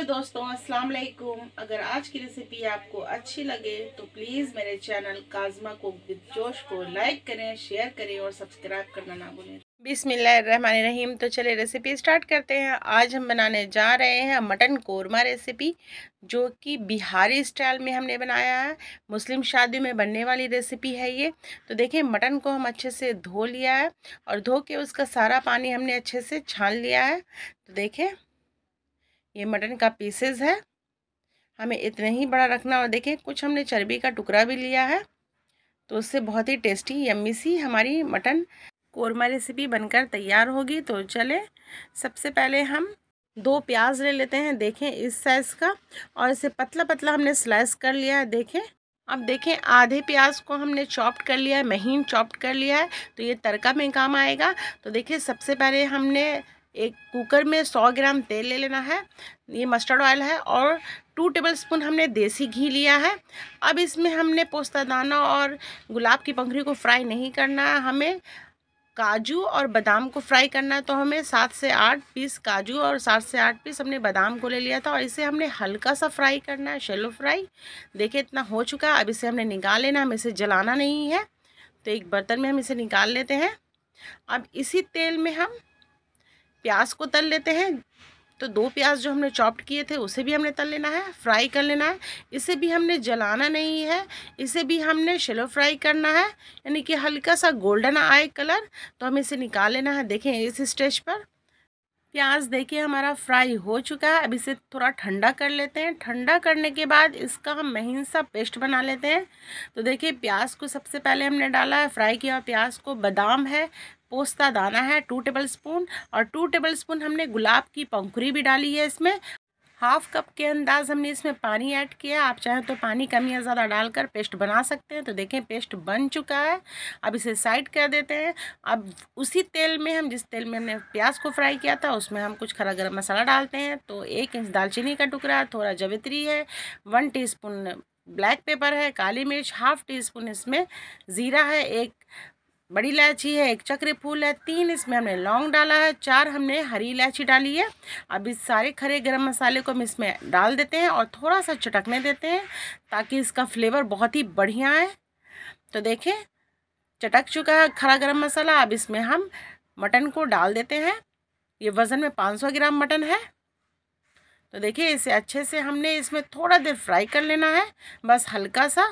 hello दोस्तों अस्सलाम वालेकुम अगर आज की रेसिपी आपको अच्छी लगे तो प्लीज़ मेरे चैनल काजमा को जोश को लाइक करें शेयर करें और सब्सक्राइब करना ना भूलें बिसमीम तो चलिए रेसिपी स्टार्ट करते हैं आज हम बनाने जा रहे हैं मटन कोरमा रेसिपी जो कि बिहारी स्टाइल में हमने बनाया है मुस्लिम शादी में बनने वाली रेसिपी है ये तो देखिए मटन को हम अच्छे से धो लिया है और धो के उसका सारा पानी हमने अच्छे से छान लिया है तो देखें ये मटन का पीसेस है हमें इतना ही बड़ा रखना और देखें कुछ हमने चर्बी का टुकड़ा भी लिया है तो उससे बहुत ही टेस्टी यम्मी सी हमारी मटन कोरमा रेसिपी बनकर तैयार होगी तो चले सबसे पहले हम दो प्याज ले लेते हैं देखें इस साइज़ का और इसे पतला पतला हमने स्लाइस कर लिया है देखें अब देखें आधे प्याज को हमने चॉप्ड कर लिया है महीन चॉप्ड कर लिया है तो ये तड़का में काम आएगा तो देखिए सबसे पहले हमने एक कुकर में 100 ग्राम तेल ले लेना है ये मस्टर्ड ऑयल है और टू टेबल स्पून हमने देसी घी लिया है अब इसमें हमने पोस्ता दाना और गुलाब की पंखरी को फ्राई नहीं करना है हमें काजू और बादाम को फ्राई करना है तो हमें सात से आठ पीस काजू और सात से आठ पीस हमने बादाम को ले लिया था और इसे हमने हल्का सा फ्राई करना है शेलो फ्राई देखिए इतना हो चुका है अब इसे हमने निकाल लेना हमें इसे जलाना नहीं है तो एक बर्तन में हम इसे निकाल लेते हैं अब इसी तेल में हम प्याज को तल लेते हैं तो दो प्याज जो हमने चॉप्ड किए थे उसे भी हमने तल लेना है फ्राई कर लेना है इसे भी हमने जलाना नहीं है इसे भी हमने शेलो फ्राई करना है यानी कि हल्का सा गोल्डन आए कलर तो हमें इसे निकाल लेना है देखें इस स्टेज पर प्याज देखिए हमारा फ्राई हो चुका है अब इसे थोड़ा ठंडा कर लेते हैं ठंडा करने के बाद इसका हम महीन सा पेस्ट बना लेते हैं तो देखिए प्याज को सबसे पहले हमने डाला है फ्राई किया प्याज को बादाम है पोस्ता दाना है टू टेबल स्पून और टू टेबल स्पून हमने गुलाब की पंखुरी भी डाली है इसमें हाफ कप के अंदाज हमने इसमें पानी ऐड किया आप चाहें तो पानी कम या ज़्यादा डालकर पेस्ट बना सकते हैं तो देखें पेस्ट बन चुका है अब इसे साइड कर देते हैं अब उसी तेल में हम जिस तेल में हमने प्याज को फ्राई किया था उसमें हम कुछ खरा गरम मसाला डालते हैं तो एक इंच दालचीनी का टुकड़ा थोड़ा जवित्री है वन टी ब्लैक पेपर है काली मिर्च हाफ़ टी स्पून इसमें ज़ीरा है एक बड़ी इलायची है एक चक्र फूल है तीन इसमें हमने लौंग डाला है चार हमने हरी इलायची डाली है अब इस सारे खरे गरम मसाले को हम इसमें डाल देते हैं और थोड़ा सा चटकने देते हैं ताकि इसका फ्लेवर बहुत ही बढ़िया है तो देखें चटक चुका है खरा गरम मसाला अब इसमें हम मटन को डाल देते हैं ये वज़न में 500 ग्राम मटन है तो देखिए इसे अच्छे से हमने इसमें थोड़ा देर फ्राई कर लेना है बस हल्का सा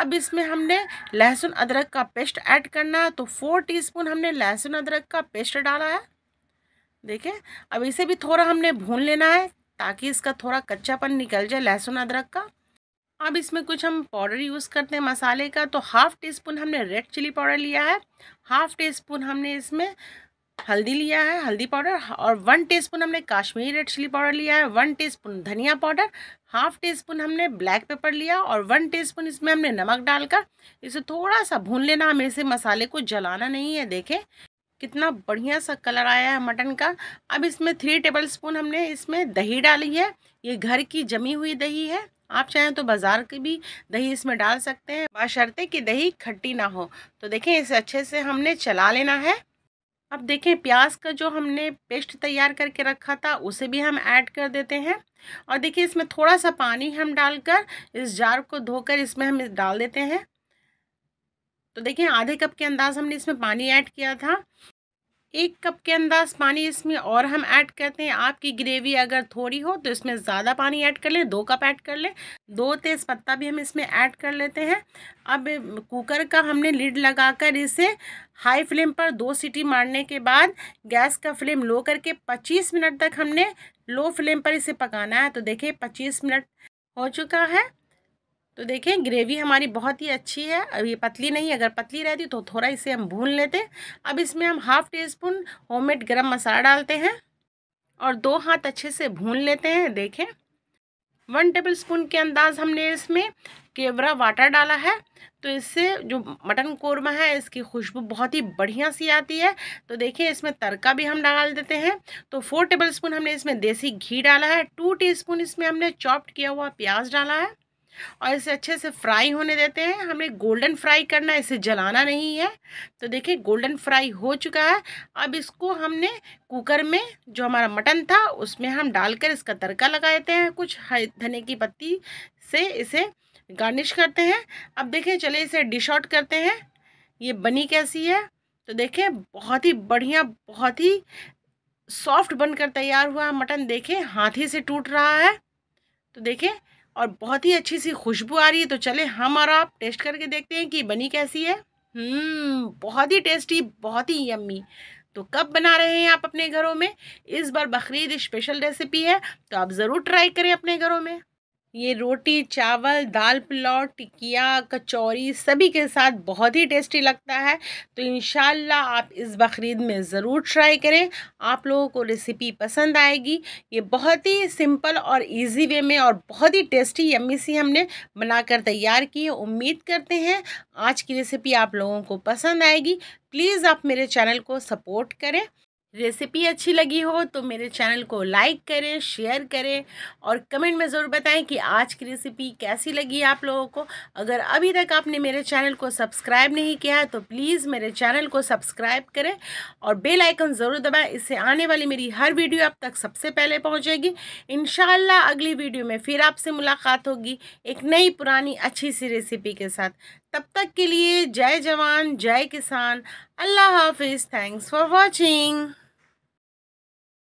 अब इसमें हमने लहसुन अदरक का पेस्ट ऐड करना है तो फोर टीस्पून हमने लहसुन अदरक का पेस्ट डाला है देखिए अब इसे भी थोड़ा हमने भून लेना है ताकि इसका थोड़ा कच्चापन निकल जाए लहसुन अदरक का अब इसमें कुछ हम पाउडर यूज़ करते हैं मसाले का तो हाफ़ टी स्पून हमने रेड चिली पाउडर लिया है हाफ़ टी स्पून हमने इसमें हल्दी लिया है हल्दी पाउडर और वन टीस्पून हमने काश्मीरी रेड चिली पाउडर लिया है वन टीस्पून धनिया पाउडर हाफ टी स्पून हमने ब्लैक पेपर लिया और वन टीस्पून इसमें हमने नमक डालकर इसे थोड़ा सा भून लेना हमें इसे मसाले को जलाना नहीं है देखें कितना बढ़िया सा कलर आया है मटन का अब इसमें थ्री टेबल स्पून हमने इसमें दही डाली है ये घर की जमी हुई दही है आप चाहें तो बाज़ार की भी दही इसमें डाल सकते हैं बाशर्ते कि दही खट्टी ना हो तो देखें इसे अच्छे से हमने चला लेना है अब देखें प्याज का जो हमने पेस्ट तैयार करके रखा था उसे भी हम ऐड कर देते हैं और देखिए इसमें थोड़ा सा पानी हम डालकर इस जार को धोकर इसमें हम डाल देते हैं तो देखिए आधे कप के अंदाज हमने इसमें पानी ऐड किया था एक कप के अंदाज पानी इसमें और हम ऐड करते हैं आपकी ग्रेवी अगर थोड़ी हो तो इसमें ज़्यादा पानी ऐड कर लें दो कप ऐड कर लें दो तेज़ पत्ता भी हम इसमें ऐड कर लेते हैं अब कुकर का हमने लिड लगाकर इसे हाई फ्लेम पर दो सीटी मारने के बाद गैस का फ्लेम लो करके पच्चीस मिनट तक हमने लो फ्लेम पर इसे पकाना है तो देखिए पच्चीस मिनट हो चुका है तो देखें ग्रेवी हमारी बहुत ही अच्छी है अब ये पतली नहीं अगर पतली रहती तो थोड़ा इसे हम भून लेते अब इसमें हम हाफ़ टी स्पून मेड गर्म मसाला डालते हैं और दो हाथ अच्छे से भून लेते हैं देखें वन टेबल स्पून के अंदाज हमने इसमें केवरा वाटर डाला है तो इससे जो मटन कोरमा है इसकी खुशबू बहुत ही बढ़िया सी आती है तो देखिए इसमें तड़का भी हम डाल देते हैं तो फोर टेबल स्पून हमने इसमें देसी घी डाला है टू टीस्पून इसमें हमने चॉप्ड किया हुआ प्याज डाला है और इसे अच्छे से फ्राई होने देते हैं हमें गोल्डन फ्राई करना है इसे जलाना नहीं है तो देखिए गोल्डन फ्राई हो चुका है अब इसको हमने कुकर में जो हमारा मटन था उसमें हम डालकर इसका तड़का लगा देते हैं कुछ धने की पत्ती से इसे गार्निश करते हैं अब देखें चले इसे डिश आउट करते हैं ये बनी कैसी है तो देखें बहुत ही बढ़िया बहुत ही सॉफ्ट बनकर तैयार हुआ मटन देखें हाथ ही से टूट रहा है तो देखें और बहुत ही अच्छी सी खुशबू आ रही है तो चले हम और आप टेस्ट करके देखते हैं कि बनी कैसी है हम्म, बहुत ही टेस्टी बहुत ही यम्मी तो कब बना रहे हैं आप अपने घरों में इस बार बकरीद स्पेशल रेसिपी है तो आप ज़रूर ट्राई करें अपने घरों में ये रोटी चावल दाल पुलाव टिकिया कचौरी सभी के साथ बहुत ही टेस्टी लगता है तो इन आप इस बकरीद में ज़रूर ट्राई करें आप लोगों को रेसिपी पसंद आएगी ये बहुत ही सिंपल और इजी वे में और बहुत ही टेस्टी यम्मी सी हमने बनाकर तैयार की है उम्मीद करते हैं आज की रेसिपी आप लोगों को पसंद आएगी प्लीज़ आप मेरे चैनल को सपोर्ट करें रेसिपी अच्छी लगी हो तो मेरे चैनल को लाइक करें शेयर करें और कमेंट में ज़रूर बताएं कि आज की रेसिपी कैसी लगी आप लोगों को अगर अभी तक आपने मेरे चैनल को सब्सक्राइब नहीं किया है तो प्लीज़ मेरे चैनल को सब्सक्राइब करें और बेल आइकन ज़रूर दबाएं इससे आने वाली मेरी हर वीडियो आप तक सबसे पहले पहुँचेगी इन अगली वीडियो में फिर आपसे मुलाकात होगी एक नई पुरानी अच्छी सी रेसिपी के साथ तब तक के लिए जय जवान जय किसान अल्लाह हाफिज़ थैंक्स फॉर वॉचिंग